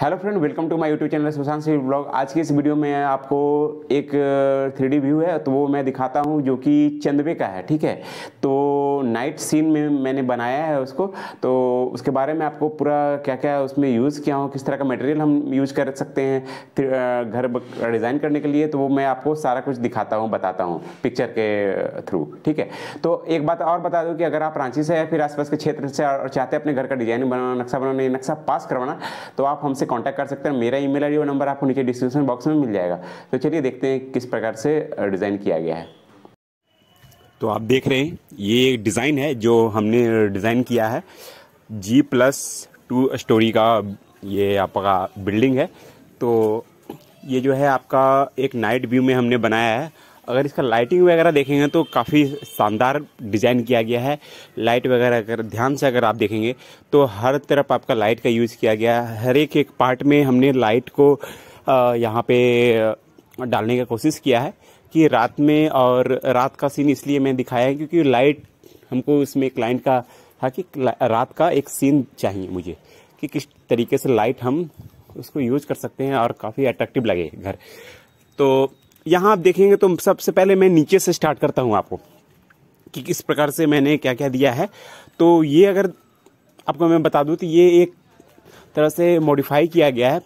hello friend welcome to my YouTube channel Sushant Singh blog आज की इस वीडियो में आपको एक थ्री uh, व्यू है तो वो मैं दिखाता हूँ जो कि चंदवे का है ठीक है तो नाइट सीन में मैंने बनाया है उसको तो उसके बारे में आपको पूरा क्या क्या उसमें यूज़ किया हूँ किस तरह का मटेरियल हम यूज कर सकते हैं uh, घर डिज़ाइन करने के लिए तो वो मैं आपको सारा कुछ दिखाता हूँ बताता हूँ पिक्चर के थ्रू uh, ठीक है तो एक बात और बता दूँ कि अगर आप रांची से या फिर आसपास के क्षेत्र से और चाहते हैं अपने घर का डिज़ाइन बनाना नक्शा बनाना नक्शा पास करवाना तो आप हमसे मुझसे कॉन्टैक्ट कर सकते हैं मेरा ईमेल आई डी नंबर आपको नीचे डिस्क्रिप्शन बॉक्स में मिल जाएगा तो चलिए देखते हैं किस प्रकार से डिज़ाइन किया गया है तो आप देख रहे हैं ये एक डिज़ाइन है जो हमने डिज़ाइन किया है जी प्लस टू स्टोरी का ये आपका बिल्डिंग है तो ये जो है आपका एक नाइट व्यू में हमने बनाया है अगर इसका लाइटिंग वगैरह देखेंगे तो काफ़ी शानदार डिज़ाइन किया गया है लाइट वगैरह अगर ध्यान से अगर आप देखेंगे तो हर तरफ आपका लाइट का यूज़ किया गया है हर एक एक पार्ट में हमने लाइट को यहाँ पे डालने का कोशिश किया है कि रात में और रात का सीन इसलिए मैं दिखाया है क्योंकि लाइट हमको इसमें क्लाइंट का था हाँ कि रात का एक सीन चाहिए मुझे कि किस तरीके से लाइट हम उसको यूज कर सकते हैं और काफ़ी अट्रैक्टिव लगे घर तो यहाँ आप देखेंगे तो सबसे पहले मैं नीचे से स्टार्ट करता हूँ आपको कि किस प्रकार से मैंने क्या क्या दिया है तो ये अगर आपको मैं बता दूँ तो ये एक तरह से मॉडिफाई किया गया है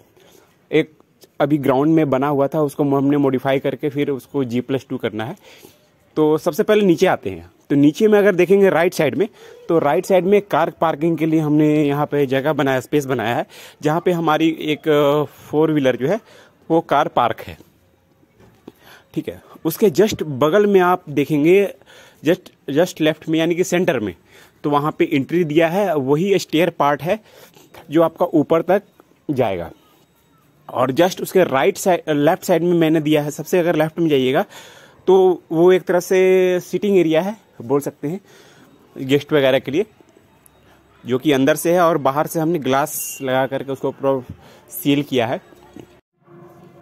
एक अभी ग्राउंड में बना हुआ था उसको हमने मॉडिफाई करके फिर उसको जी प्लस टू करना है तो सबसे पहले नीचे आते हैं तो नीचे में अगर देखेंगे राइट साइड में तो राइट साइड में कार पार्किंग के लिए हमने यहाँ पे जगह बनाया स्पेस बनाया है जहाँ पे हमारी एक फोर व्हीलर जो है वो कार पार्क है ठीक है उसके जस्ट बगल में आप देखेंगे जस्ट जस्ट लेफ्ट में यानी कि सेंटर में तो वहाँ पे एंट्री दिया है वही स्टेयर पार्ट है जो आपका ऊपर तक जाएगा और जस्ट उसके राइट साइड लेफ्ट साइड में मैंने दिया है सबसे अगर लेफ्ट में जाइएगा तो वो एक तरह से सिटिंग एरिया है बोल सकते हैं गेस्ट वगैरह के लिए जो कि अंदर से है और बाहर से हमने ग्लास लगा करके उसको सील किया है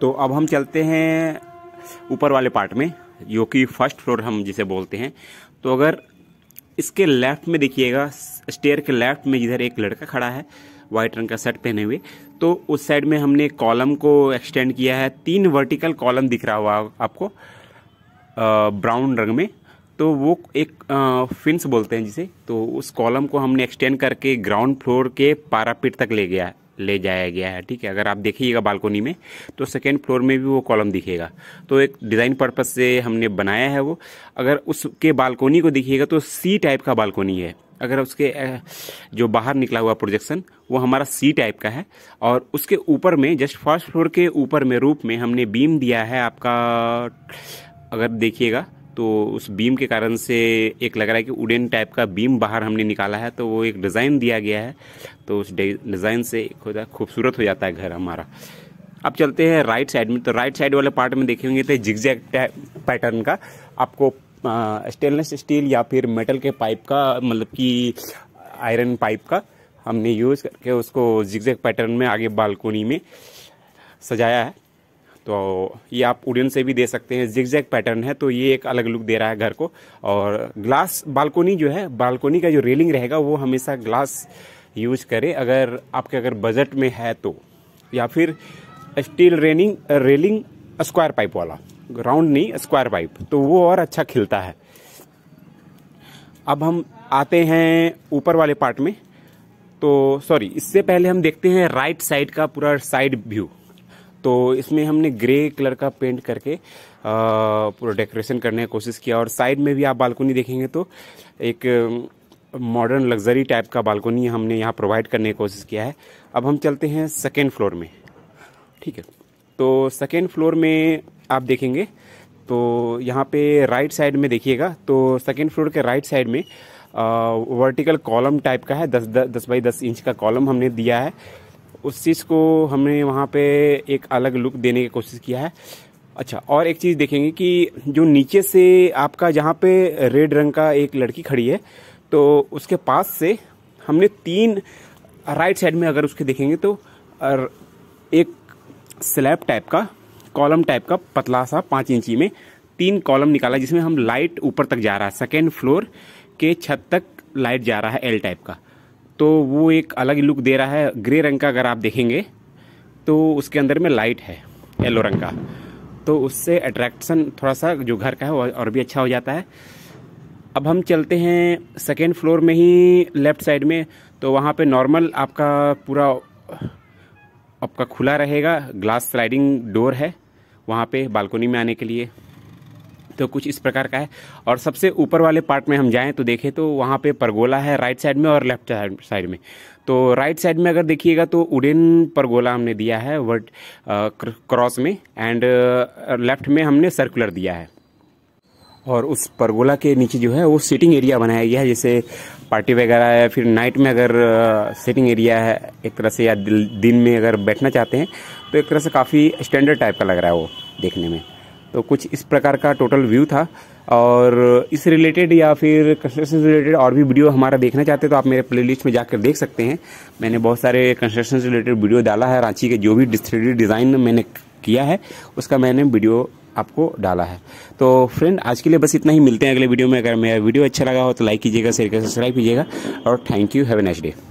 तो अब हम चलते हैं ऊपर वाले पार्ट में जो कि फर्स्ट फ्लोर हम जिसे बोलते हैं तो अगर इसके लेफ्ट में देखिएगा स्टेयर के लेफ्ट में जिधर एक लड़का खड़ा है वाइट रंग का शर्ट पहने हुए तो उस साइड में हमने कॉलम को एक्सटेंड किया है तीन वर्टिकल कॉलम दिख रहा हुआ आपको ब्राउन रंग में तो वो एक फिंस बोलते हैं जिसे तो उस कॉलम को हमने एक्सटेंड करके ग्राउंड फ्लोर के पारापीट तक ले गया है ले जाया गया है ठीक है अगर आप देखिएगा बालकोनी में तो सेकेंड फ्लोर में भी वो कॉलम दिखेगा तो एक डिज़ाइन पर्पज़ से हमने बनाया है वो अगर उसके बालकोनी को देखिएगा तो सी टाइप का बालकोनी है अगर उसके जो बाहर निकला हुआ प्रोजेक्शन वो हमारा सी टाइप का है और उसके ऊपर में जस्ट फर्स्ट फ्लोर के ऊपर में रूप में हमने बीम दिया है आपका अगर देखिएगा तो उस बीम के कारण से एक लग रहा है कि उडेन टाइप का बीम बाहर हमने निकाला है तो वो एक डिज़ाइन दिया गया है तो उस डिज़ाइन से खूबसूरत हो जाता है घर हमारा अब चलते हैं राइट साइड में तो राइट साइड वाले पार्ट में देखेंगे तो जिगजैग पैटर्न का आपको स्टेनलेस स्टील या फिर मेटल के पाइप का मतलब कि आयरन पाइप का हमने यूज़ करके उसको जिगजैग पैटर्न में आगे बालकोनी में सजाया है तो ये आप उडन से भी दे सकते हैं जिग जैग पैटर्न है तो ये एक अलग लुक दे रहा है घर को और ग्लास बालकोनी जो है बालकोनी का जो रेलिंग रहेगा वो हमेशा ग्लास यूज करें अगर आपके अगर बजट में है तो या फिर steel railing railing square pipe वाला ग्राउंड नहीं स्क्वायर पाइप तो वो और अच्छा खिलता है अब हम आते हैं ऊपर वाले पार्ट में तो सॉरी इससे पहले हम देखते हैं राइट साइड का पूरा साइड व्यू तो इसमें हमने ग्रे कलर का पेंट करके पूरा डेकोरेशन करने की कोशिश किया और साइड में भी आप बालकोनी देखेंगे तो एक मॉडर्न लग्जरी टाइप का बालकोनी हमने यहाँ प्रोवाइड करने की कोशिश किया है अब हम चलते हैं सेकेंड फ्लोर में ठीक है तो सेकेंड फ्लोर में आप देखेंगे तो यहाँ पे राइट साइड में देखिएगा तो सेकेंड फ्लोर के राइट साइड में वर्टिकल कॉलम टाइप का है दस दस बाई दस इंच का कॉलम हमने दिया है उस चीज़ को हमने वहाँ पे एक अलग लुक देने की कोशिश किया है अच्छा और एक चीज़ देखेंगे कि जो नीचे से आपका जहाँ पे रेड रंग का एक लड़की खड़ी है तो उसके पास से हमने तीन राइट साइड में अगर उसके देखेंगे तो एक स्लैब टाइप का कॉलम टाइप का पतला सा पाँच इंची में तीन कॉलम निकाला जिसमें हम लाइट ऊपर तक जा रहा है सेकेंड फ्लोर के छत तक लाइट जा रहा है एल टाइप का तो वो एक अलग लुक दे रहा है ग्रे रंग का अगर आप देखेंगे तो उसके अंदर में लाइट है येलो रंग का तो उससे अट्रैक्शन थोड़ा सा जो घर का है वो और भी अच्छा हो जाता है अब हम चलते हैं सेकेंड फ्लोर में ही लेफ़्ट साइड में तो वहाँ पे नॉर्मल आपका पूरा आपका खुला रहेगा ग्लास स्लाइडिंग डोर है वहाँ पे बालकोनी में आने के लिए तो कुछ इस प्रकार का है और सबसे ऊपर वाले पार्ट में हम जाएँ तो देखें तो वहाँ पर परगोला है राइट साइड में और लेफ्ट साइड में तो राइट साइड में अगर देखिएगा तो उडेन परगोला हमने दिया है वर्ड क्रॉस में एंड लेफ्ट में हमने सर्कुलर दिया है और उस परगोला के नीचे जो है वो सीटिंग एरिया बनाया गया है जैसे पार्टी वगैरह या फिर नाइट में अगर सीटिंग एरिया है एक तरह से या दिन में अगर बैठना चाहते हैं तो एक तरह से काफ़ी स्टैंडर्ड टाइप का लग रहा है वो देखने में तो कुछ इस प्रकार का टोटल व्यू था और इस रिलेटेड या फिर कंस्ट्रक्शन रिलेटेड और भी वीडियो हमारा देखना चाहते हैं तो आप मेरे प्लेलिस्ट में जाकर देख सकते हैं मैंने बहुत सारे कंस्ट्रक्शन रिलेटेड वीडियो डाला है रांची के जो भी थ्री डिज़ाइन मैंने किया है उसका मैंने वीडियो आपको डाला है तो फ्रेंड आज के लिए बस इतना ही मिलते हैं अगले वीडियो में अगर मेरा वीडियो अच्छा लगा हो तो लाइक कीजिएगा शेयर कर सब्सक्राइब कीजिएगा और thank you have a next day